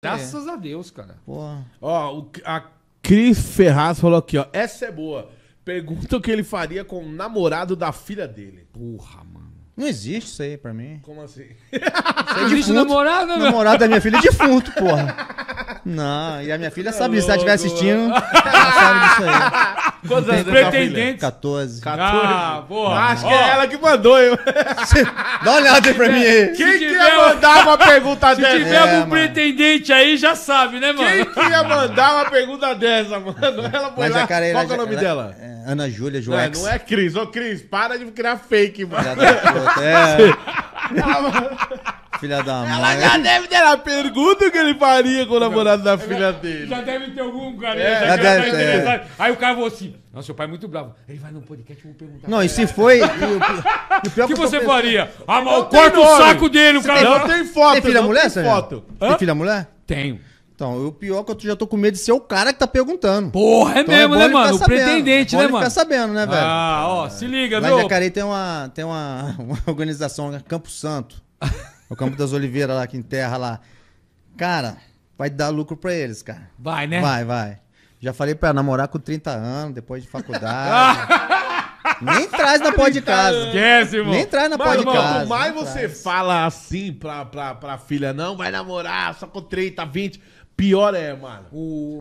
Graças é. a Deus, cara. Porra. Ó, o, a Cris Ferraz falou aqui, ó. Essa é boa. Pergunta o que ele faria com o namorado da filha dele. Porra, mano. Não existe isso aí pra mim. Como assim? Isso é não existe namorado, Namorado da minha filha é defunto, porra. Não, e a minha filha sabe disso. É se ela estiver assistindo, ela sabe disso aí. Quantos anos Pretendentes. 14. 14. Ah, boa. Ah, Acho que é ela que mandou, eu. Dá uma olhada aí pra mim aí. Quem que ia mandar uma pergunta dessa? Se tiver é, algum pretendente aí, já sabe, né, mano? Quem que ia mandar uma pergunta dessa, mano? Ela foi Mas lá. Cara, Qual é o nome dela? É Ana Júlia Joax. Não, é Cris. Ô, Cris, para de criar fake, mano. Tá é. Tá Filha da mãe. Ela já deve ter a pergunta que ele faria com o namorado da filha dele. Já deve ter algum cara. É, já tá deve, é. Aí o cara falou assim: Não, seu pai é muito bravo. Ele vai no podcast, eu vou perguntar. Não, e se foi. O que você faria? Ah, mal corta o saco dele, o cara. Não tem foto. Tem filha mulher, Tem Foto. Tem filha mulher? Tenho. Então, o pior é que eu já tô com medo de ser o cara que tá perguntando. Porra, é então, é mesmo, é né, mano? O é pretendente, é né, mano? ficar sabendo, né, velho? Ah, ó, se liga, velho. Mas Lá Jacareí tem uma, tem uma, uma organização, né? Campo Santo. O Campo das Oliveiras lá, que enterra lá. Cara, vai dar lucro pra eles, cara. Vai, né? Vai, vai. Já falei pra namorar com 30 anos, depois de faculdade. Nem traz na pó de casa. Esquece, irmão. Nem traz na pó de casa. Quanto mais você traz. fala assim pra, pra, pra filha, não, vai namorar só com 30, 20, pior é, mano. O...